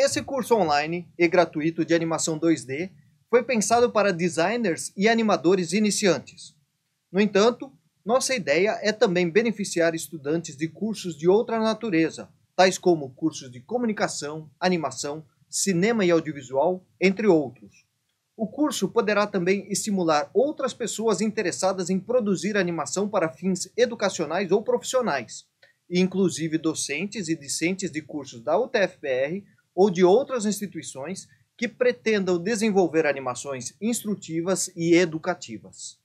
Esse curso online e gratuito de animação 2D foi pensado para designers e animadores iniciantes. No entanto, nossa ideia é também beneficiar estudantes de cursos de outra natureza, tais como cursos de comunicação, animação, cinema e audiovisual, entre outros. O curso poderá também estimular outras pessoas interessadas em produzir animação para fins educacionais ou profissionais, inclusive docentes e discentes de cursos da UTFPR ou de outras instituições que pretendam desenvolver animações instrutivas e educativas.